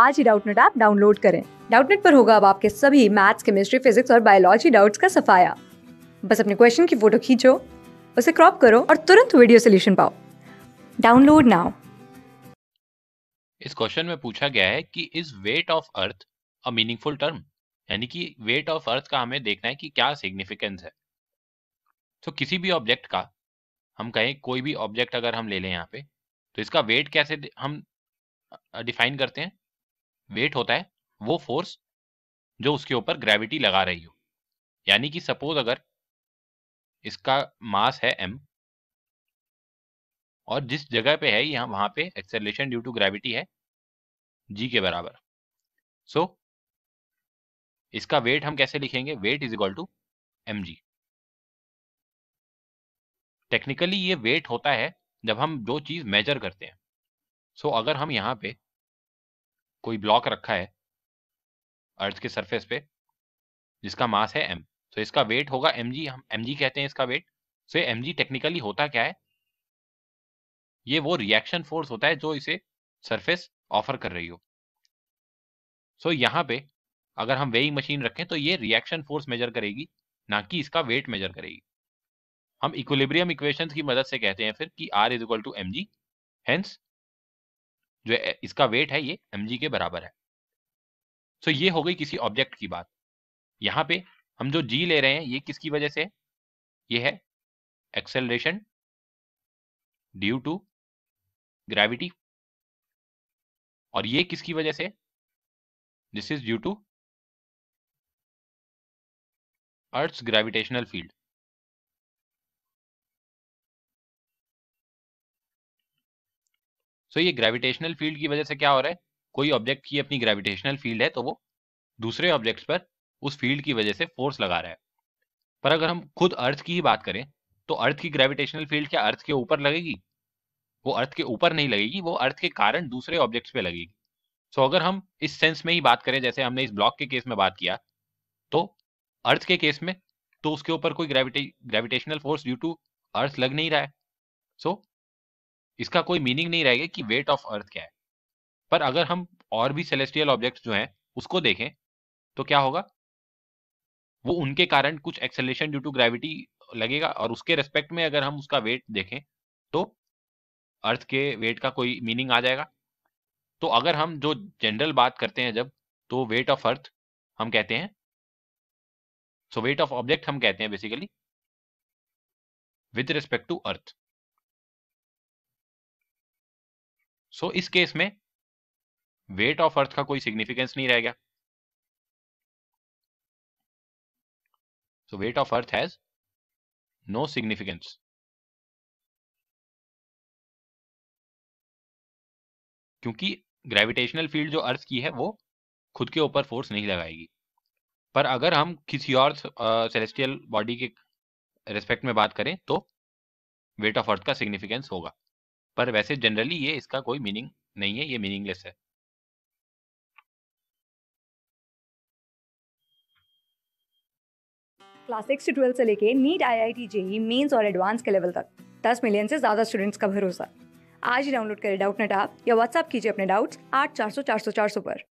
आज ही Doubtnut app download करें डाउटनेट पर होगा अब आपके सभी मैथ्स केमिस्ट्री फिजिक्स और बायोलॉजी डाउट्स का सफाया बस अपने क्वेश्चन की फोटो खींचो उसे क्रॉप करो और तुरंत वीडियो सोल्यूशन पाओ डाउनलोड नाउ इस क्वेश्चन में पूछा गया है कि is weight of earth a meaningful term यानी कि वेट ऑफ अर्थ का हमें देखना है कि क्या सिग्निफिकेंस है तो किसी भी ऑब्जेक्ट का हम कहें कोई भी ऑब्जेक्ट अगर हम ले लें यहाँ पे तो इसका वेट कैसे हम डिफाइन करते हैं वेट होता है वो फोर्स जो उसके ऊपर ग्रेविटी लगा रही हो यानी कि सपोज अगर इसका मास है एम और जिस जगह पे है यहाँ वहां पे एक्सेलेशन ड्यू टू ग्रेविटी है जी के बराबर सो so, इसका वेट हम कैसे लिखेंगे weight is equal to M G technically ये वेट होता है जब हम जो चीज मेजर करते हैं सो so, अगर हम यहाँ पे कोई ब्लॉक रखा है अर्थ के सरफेस पे जिसका मास है एम तो इसका वेट होगा एम जी हम एम जी कहते हैं इसका weight so M G technically होता क्या है ये वो रिएक्शन फोर्स होता है जो इसे सरफेस ऑफर कर रही हो सो so, यहां पे अगर हम वेइंग मशीन रखें तो ये रिएक्शन फोर्स मेजर करेगी ना कि इसका वेट मेजर करेगी हम इक्विलिब्रियम इक्वेशंस की मदद से कहते हैं फिर कि R is equal to M G hence जो इसका वेट है ये एम के बराबर है सो ये हो गई किसी ऑब्जेक्ट की बात यहाँ पे हम जो जी ले रहे हैं ये किसकी वजह से ये है एक्सेलरेशन ड्यू टू ग्रेविटी और ये किसकी वजह से this is due to earth gravitational field so so, ये ग्रेविटेशनल फील्ड की वजह से क्या हो रहा है कोई ऑब्जेक्ट की अपनी ग्रेविटेशनल फील्ड है तो वो दूसरे ऑब्जेक्ट्स पर उस फील्ड की वजह से फोर्स लगा रहा है पर अगर हम खुद अर्थ की ही बात करें तो अर्थ की ग्रेविटेशनल फील्ड क्या अर्थ के ऊपर लगेगी वो अर्थ के ऊपर नहीं लगेगी वो अर्थ के कारण दूसरे ऑब्जेक्ट्स पे लगेगी सो so, अगर हम इस सेंस में ही बात करें जैसे हमने इस ब्लॉक के केस में बात किया तो अर्थ के केस में तो उसके ऊपर कोई gravita gravitational force due to earth लग नहीं रहा है सो so, इसका कोई मीनिंग नहीं रहेगा कि वेट ऑफ अर्थ क्या है पर अगर हम और भी सेलेस्टियल ऑब्जेक्ट जो है उसको देखें तो क्या होगा वो उनके कारण कुछ एक्सेलेशन ड्यू टू ग्रेविटी लगेगा और उसके रेस्पेक्ट में अगर हम उसका वेट देखें तो अर्थ के वेट का कोई मीनिंग आ जाएगा तो अगर हम जो जनरल बात करते हैं जब तो वेट ऑफ अर्थ हम कहते हैं सो वेट ऑफ ऑब्जेक्ट हम कहते हैं basically with respect to earth so so, इस केस में वेट ऑफ अर्थ का कोई सिग्निफिकेंस नहीं रह गया so weight of earth has no significance क्योंकि ग्रेविटेशनल फील्ड जो अर्थ की है वो खुद के ऊपर फोर्स नहीं लगाएगी पर अगर हम किसी और सेलेस्टियल बॉडी के रेस्पेक्ट में बात करें तो वेट ऑफ अर्थ का सिग्निफिकेंस होगा पर वैसे जनरली ये इसका कोई मीनिंग नहीं है ये मीनिंगलेस है क्लास सिक्स से ट्वेल्थ से लेके NEET I I T JEE mains और एडवांस के लेवल तक दस मिलियन से ज़्यादा स्टूडेंट्स का भरोसा आज ही डाउनलोड करें डाउट नेट आप या व्हाट्सअप कीजिए अपने डाउट्स आठ चार सौ चार सौ चार सौ पर